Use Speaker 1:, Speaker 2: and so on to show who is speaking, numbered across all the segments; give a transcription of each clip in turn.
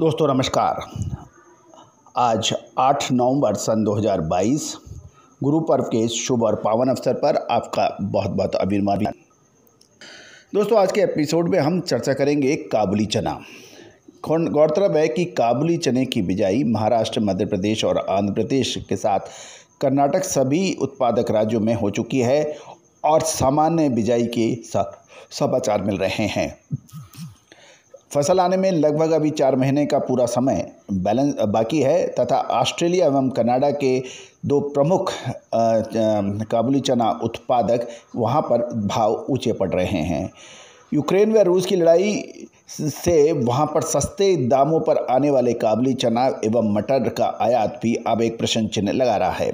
Speaker 1: दोस्तों नमस्कार आज 8 नवंबर सन 2022 गुरु पर्व के शुभ और पावन अवसर पर आपका बहुत बहुत अभिमान दोस्तों आज के एपिसोड में हम चर्चा करेंगे काबुली चना गौरतलब है कि काबुली चने की बिजाई महाराष्ट्र मध्य प्रदेश और आंध्र प्रदेश के साथ कर्नाटक सभी उत्पादक राज्यों में हो चुकी है और सामान्य बिजाई के समाचार मिल रहे हैं फसल आने में लगभग अभी चार महीने का पूरा समय बैलेंस बाकी है तथा ऑस्ट्रेलिया एवं कनाडा के दो प्रमुख काबुली चना उत्पादक वहाँ पर भाव ऊंचे पड़ रहे हैं यूक्रेन व रूस की लड़ाई से वहाँ पर सस्ते दामों पर आने वाले काबुली चना एवं मटर का आयात भी अब एक प्रश्न चिन्ह लगा रहा है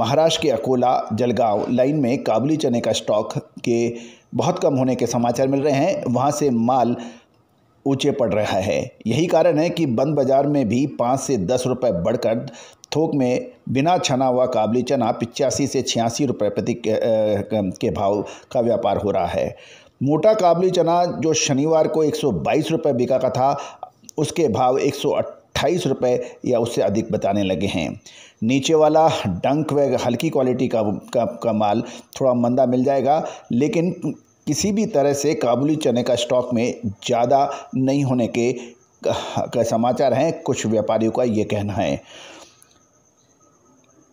Speaker 1: महाराष्ट्र के अकोला जलगांव लाइन में काबुली चने का स्टॉक के बहुत कम होने के समाचार मिल रहे हैं वहाँ से माल ऊंचे पड़ रहा है यही कारण है कि बंद बाज़ार में भी पाँच से दस रुपये बढ़कर थोक में बिना छना हुआ काबली चना पिचासी से छियासी रुपये प्रति के भाव का व्यापार हो रहा है मोटा काबली चना जो शनिवार को बाईस रुपये बिका का था उसके भाव एक अट्ठाईस रुपये या उससे अधिक बताने लगे हैं नीचे वाला डंक व हल्की क्वालिटी का, का का माल थोड़ा मंदा मिल जाएगा लेकिन किसी भी तरह से काबुली चने का स्टॉक में ज़्यादा नहीं होने के का समाचार हैं कुछ व्यापारियों का ये कहना है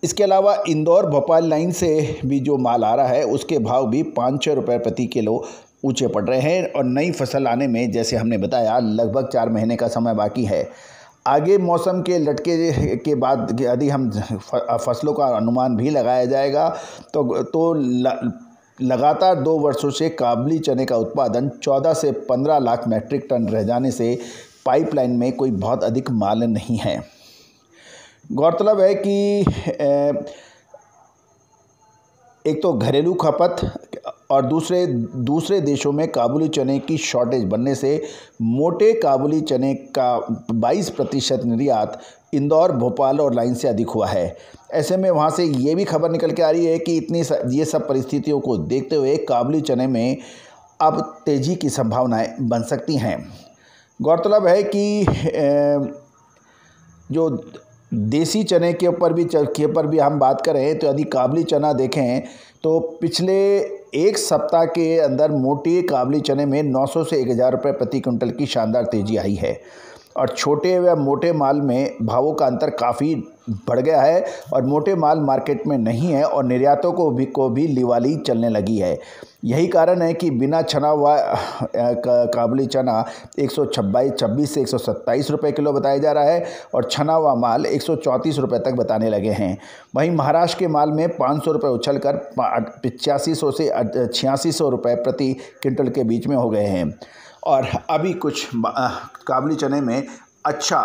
Speaker 1: इसके अलावा इंदौर भोपाल लाइन से भी जो माल आ रहा है उसके भाव भी पाँच छः रुपये प्रति किलो ऊंचे पड़ रहे हैं और नई फसल आने में जैसे हमने बताया लगभग चार महीने का समय बाकी है आगे मौसम के लटके के बाद यदि हम फसलों का अनुमान भी लगाया जाएगा तो तो लगातार दो वर्षों से काबली चने का उत्पादन 14 से 15 लाख मैट्रिक टन रह जाने से पाइपलाइन में कोई बहुत अधिक माल नहीं है गौरतलब है कि एक तो घरेलू खपत और दूसरे दूसरे देशों में काबुली चने की शॉर्टेज बनने से मोटे काबुली चने का 22 प्रतिशत निर्यात इंदौर भोपाल और लाइन से अधिक हुआ है ऐसे में वहाँ से ये भी खबर निकल के आ रही है कि इतनी ये सब परिस्थितियों को देखते हुए काबुली चने में अब तेज़ी की संभावनाएं बन सकती हैं गौरतलब है कि जो देसी चने के ऊपर भी के ऊपर भी हम बात करें तो यदि काबली चना देखें तो पिछले एक सप्ताह के अंदर मोटे काबली चने में 900 से 1000 रुपये प्रति क्विंटल की शानदार तेज़ी आई है और छोटे व मोटे माल में भावों का अंतर काफ़ी बढ़ गया है और मोटे माल मार्केट में नहीं है और निर्यातों को भी को भी लिवाली चलने लगी है यही कारण है कि बिना छना हुआ काबुली चना एक सौ छब्बीस से एक सौ रुपये किलो बताया जा रहा है और छना हुआ माल एक सौ रुपये तक बताने लगे हैं वहीं महाराष्ट्र के माल में पाँच सौ रुपये उछल कर पिचासी सौ से छियासी सौ रुपये प्रति क्विंटल के बीच में हो गए हैं और अभी कुछ काबुली चने में अच्छा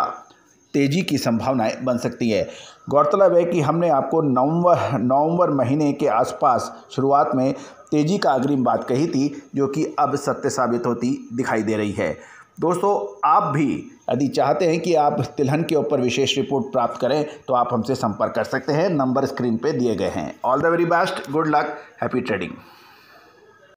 Speaker 1: तेज़ी की संभावनाएं बन सकती है गौरतलब है कि हमने आपको नवंबर नवंबर महीने के आसपास शुरुआत में तेज़ी का अग्रिम बात कही थी जो कि अब सत्य साबित होती दिखाई दे रही है दोस्तों आप भी यदि चाहते हैं कि आप तिलहन के ऊपर विशेष रिपोर्ट प्राप्त करें तो आप हमसे संपर्क कर सकते हैं नंबर स्क्रीन पे दिए गए हैं all the very best good luck happy trading